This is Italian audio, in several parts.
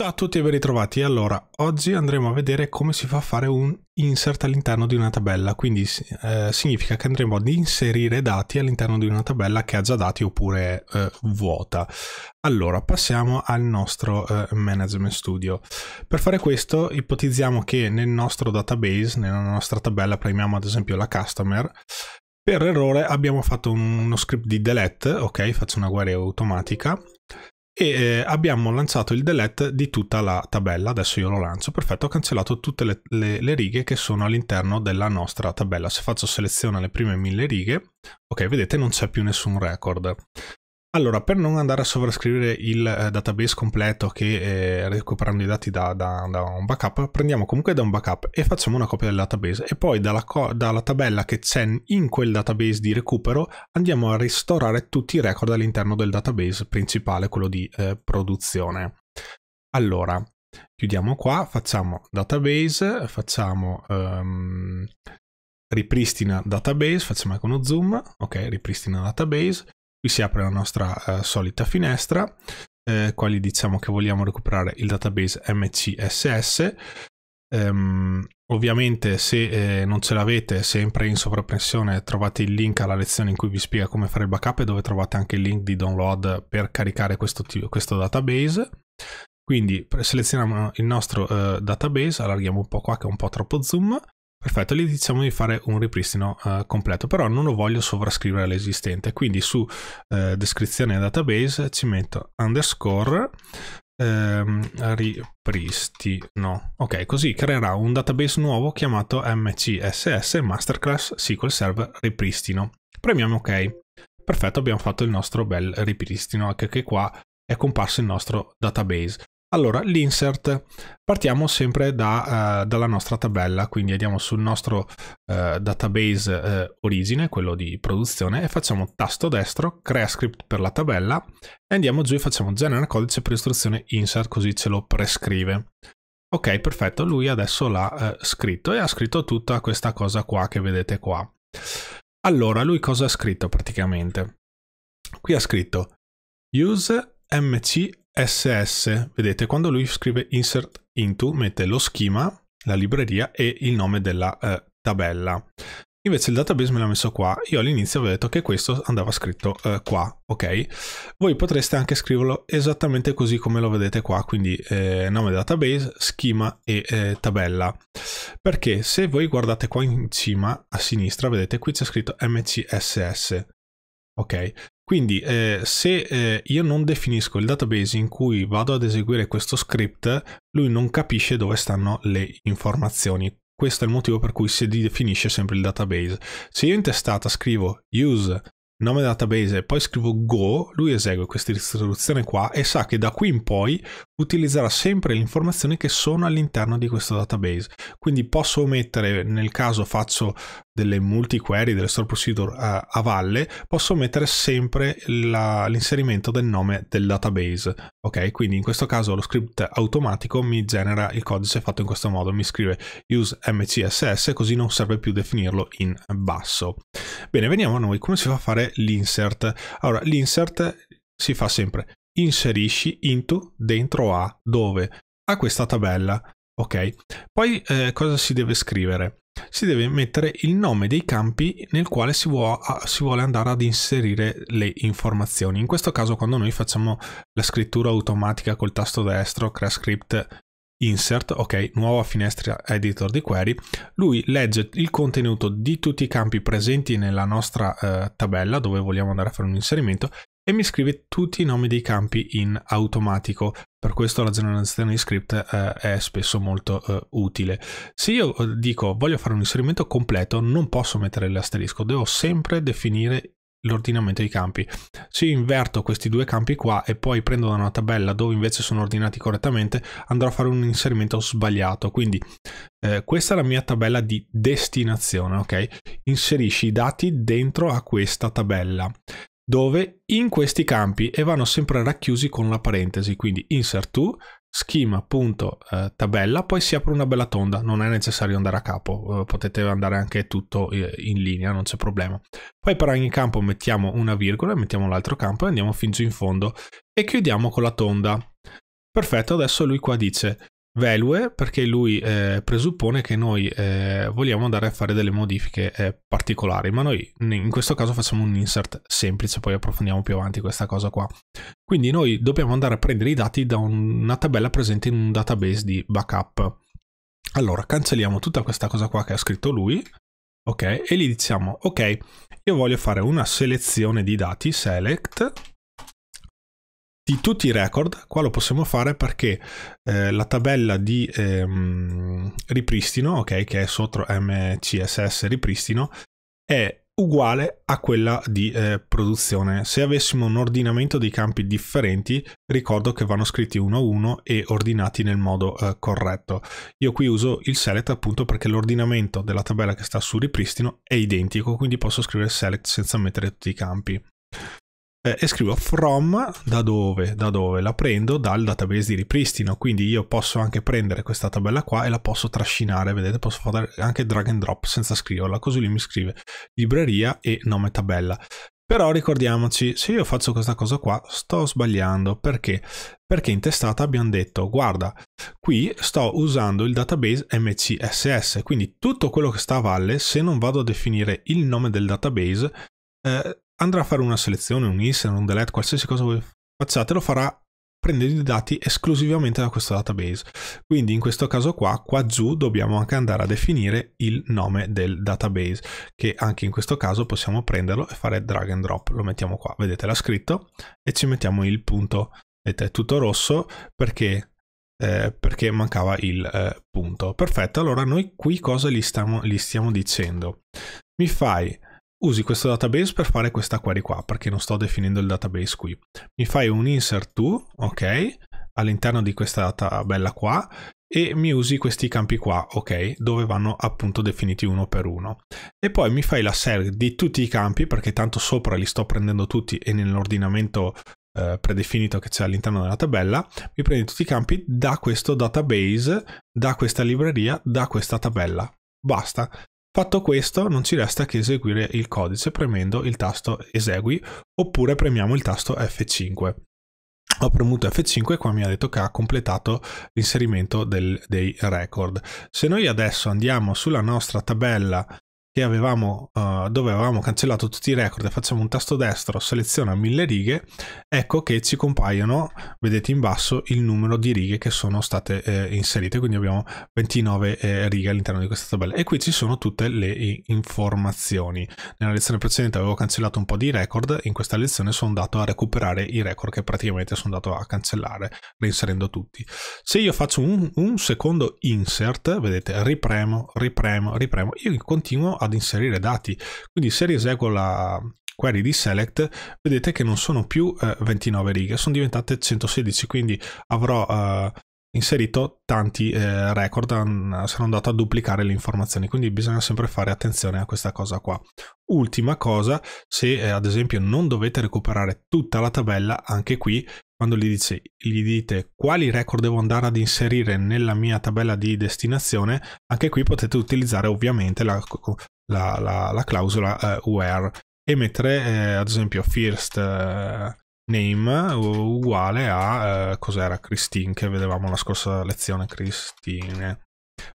Ciao a tutti e ben ritrovati. Allora, oggi andremo a vedere come si fa a fare un insert all'interno di una tabella, quindi eh, significa che andremo ad inserire dati all'interno di una tabella che ha già dati oppure eh, vuota. Allora, passiamo al nostro eh, Management Studio. Per fare questo ipotizziamo che nel nostro database, nella nostra tabella, premiamo ad esempio la Customer, per errore abbiamo fatto uno script di delete, ok, faccio una guardia automatica, e eh, abbiamo lanciato il delete di tutta la tabella, adesso io lo lancio, perfetto, ho cancellato tutte le, le, le righe che sono all'interno della nostra tabella. Se faccio selezione alle prime mille righe, ok, vedete non c'è più nessun record. Allora, per non andare a sovrascrivere il eh, database completo che eh, recuperando i dati da, da, da, un backup, prendiamo comunque da un backup e facciamo una copia del database e poi dalla, dalla tabella che c'è in quel database di recupero andiamo a ristorare tutti i record all'interno del database principale, quello di eh, produzione. Allora, chiudiamo qua, facciamo database, facciamo um, ripristina database, facciamo anche uno zoom, ok, ripristina database Qui si apre la nostra uh, solita finestra, eh, qua gli diciamo che vogliamo recuperare il database MCSS. Um, ehm, ovviamente se eh, non ce l'avete sempre in sovrappressione trovate il link alla lezione in cui vi spiega come fare il backup e dove trovate anche il link di download per caricare questo, questo database. Quindi selezioniamo il nostro eh, database, allarghiamo un po' qua che è un po' troppo zoom Perfetto, lì diciamo di fare un ripristino uh, completo, però non lo voglio sovrascrivere all'esistente, quindi su uh, descrizione database ci metto underscore um, ehm, ripristino. Ok, così creerà un database nuovo chiamato MCSS Masterclass SQL Server Ripristino. Premiamo ok. Perfetto, abbiamo fatto il nostro bel ripristino, anche che qua è comparso il nostro database. Allora, l'insert. Partiamo sempre da, uh, dalla nostra tabella, quindi andiamo sul nostro uh, database uh, origine, quello di produzione, e facciamo tasto destro, crea script per la tabella, e andiamo giù e facciamo genera codice per istruzione insert, così ce lo prescrive. Ok, perfetto, lui adesso l'ha scritto e ha scritto tutta questa cosa qua che vedete qua. Allora, lui cosa ha scritto praticamente? Qui ha scritto use mc SS, vedete quando lui scrive insert into mette lo schema, la libreria e il nome della eh, tabella. Invece il database me l'ha messo qua, io all'inizio avevo detto che questo andava scritto eh, qua, ok? Voi potreste anche scriverlo esattamente così come lo vedete qua, quindi eh, nome database, schema e eh, tabella. Perché se voi guardate qua in cima a sinistra, vedete qui c'è scritto MCSS, ok? Quindi eh, se eh, io non definisco il database in cui vado ad eseguire questo script, lui non capisce dove stanno le informazioni. Questo è il motivo per cui si definisce sempre il database. Se io in testata scrivo use nome database e poi scrivo go, lui esegue questa istruzione qua e sa che da qui in poi utilizzerà sempre le informazioni che sono all'interno di questo database. Quindi posso mettere, nel caso faccio delle multi-query, delle store procedure a, eh, a valle, posso mettere sempre l'inserimento del nome del database. Ok, quindi in questo caso lo script automatico mi genera il codice fatto in questo modo, mi scrive use mcss, così non serve più definirlo in basso. Bene, veniamo a noi, come si fa a fare l'insert? Allora, l'insert si fa sempre inserisci into dentro a dove? A questa tabella. Ok, poi eh, cosa si deve scrivere? Si deve mettere il nome dei campi nel quale si, vuo, si, vuole andare ad inserire le informazioni. In questo caso quando noi facciamo la scrittura automatica col tasto destro, crea script insert, ok, nuova finestra editor di query, lui legge il contenuto di tutti i campi presenti nella nostra eh, tabella dove vogliamo andare a fare un inserimento e mi scrive tutti i nomi dei campi in automatico. Per questo la generazione di script eh, è spesso molto eh, utile. Se io eh, dico voglio fare un inserimento completo, non posso mettere l'asterisco, devo sempre definire l'ordinamento dei campi. Se io inverto questi due campi qua e poi prendo da una tabella dove invece sono ordinati correttamente, andrò a fare un inserimento sbagliato. Quindi eh, questa è la mia tabella di destinazione, ok? Inserisci i dati dentro a questa tabella dove in questi campi e vanno sempre racchiusi con una parentesi, quindi insert to, schema.tabella, eh, poi si apre una bella tonda, non è necessario andare a capo, eh, potete andare anche tutto eh, in linea, non c'è problema. Poi per ogni campo mettiamo una virgola, mettiamo l'altro campo e andiamo fin giù in fondo e chiudiamo con la tonda. Perfetto, adesso lui qua dice value perché lui eh, presuppone che noi eh, vogliamo andare a fare delle modifiche eh, particolari, ma noi in questo caso facciamo un insert semplice, poi approfondiamo più avanti questa cosa qua. Quindi noi dobbiamo andare a prendere i dati da una tabella presente in un database di backup. Allora, cancelliamo tutta questa cosa qua che ha scritto lui, ok, e gli diciamo, ok, io voglio fare una selezione di dati, select, di tutti i record, qua lo possiamo fare perché eh, la tabella di ehm, ripristino, ok, che è sotto MCSS ripristino, è uguale a quella di eh, produzione. Se avessimo un ordinamento dei campi differenti, ricordo che vanno scritti uno a uno e ordinati nel modo eh, corretto. Io qui uso il select appunto perché l'ordinamento della tabella che sta su ripristino è identico, quindi posso scrivere select senza mettere tutti i campi eh, e scrivo from da dove, da dove la prendo dal database di ripristino quindi io posso anche prendere questa tabella qua e la posso trascinare vedete posso fare anche drag and drop senza scriverla così lui mi scrive libreria e nome tabella però ricordiamoci se io faccio questa cosa qua sto sbagliando perché perché in testata abbiamo detto guarda qui sto usando il database mcss quindi tutto quello che sta a valle se non vado a definire il nome del database eh, andrà a fare una selezione, un insert, un delete, qualsiasi cosa voi facciate, lo farà prendendo i dati esclusivamente da questo database. Quindi in questo caso qua, qua giù dobbiamo anche andare a definire il nome del database, che anche in questo caso possiamo prenderlo e fare drag and drop. Lo mettiamo qua, vedete l'ha scritto, e ci mettiamo il punto. Vedete, è tutto rosso perché, eh, perché mancava il eh, punto. Perfetto, allora noi qui cosa gli stiamo, gli stiamo dicendo? Mi fai usi questo database per fare questa query qua, perché non sto definendo il database qui. Mi fai un insert to, ok, all'interno di questa tabella qua, e mi usi questi campi qua, ok, dove vanno appunto definiti uno per uno. E poi mi fai la select di tutti i campi, perché tanto sopra li sto prendendo tutti e nell'ordinamento eh, predefinito che c'è all'interno della tabella, mi prendi tutti i campi da questo database, da questa libreria, da questa tabella. Basta, Fatto questo, non ci resta che eseguire il codice premendo il tasto esegui oppure premiamo il tasto F5. Ho premuto F5 e qua mi ha detto che ha completato l'inserimento dei record. Se noi adesso andiamo sulla nostra tabella che avevamo, uh, dove avevamo cancellato tutti i record facciamo un tasto destro, seleziona mille righe, ecco che ci compaiono, vedete in basso, il numero di righe che sono state eh, inserite, quindi abbiamo 29 eh, righe all'interno di questa tabella e qui ci sono tutte le informazioni. Nella lezione precedente avevo cancellato un po' di record, in questa lezione sono andato a recuperare i record che praticamente sono andato a cancellare, reinserendo tutti. Se io faccio un, un secondo insert, vedete, ripremo, ripremo, ripremo, io continuo ad inserire dati. Quindi se rieseguo la query di select, vedete che non sono più eh, 29 righe, sono diventate 116, quindi avrò eh, inserito tanti eh, record, mm, sono andato a duplicare le informazioni, quindi bisogna sempre fare attenzione a questa cosa qua. Ultima cosa, se eh, ad esempio non dovete recuperare tutta la tabella, anche qui quando gli, dice, gli, dite quali record devo andare ad inserire nella mia tabella di destinazione, anche qui potete utilizzare ovviamente la, la, la, la clausola uh, where e mettere eh, ad esempio first uh, name uguale a uh, cos'era Christine che vedevamo la scorsa lezione Christine.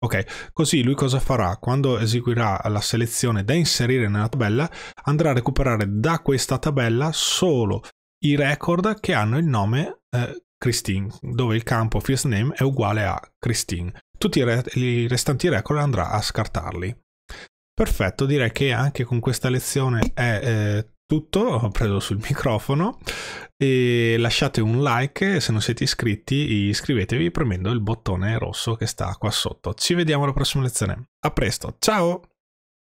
Ok, così lui cosa farà? Quando eseguirà la selezione da inserire nella tabella, andrà a recuperare da questa tabella solo i record che hanno il nome eh, Christine, dove il campo first name è uguale a Christine. Tutti i, re i restanti record andrà a scartarli. Perfetto, direi che anche con questa lezione è eh, tutto, ho preso sul microfono e lasciate un like se non siete iscritti, iscrivetevi premendo il bottone rosso che sta qua sotto. Ci vediamo alla prossima lezione. A presto, ciao!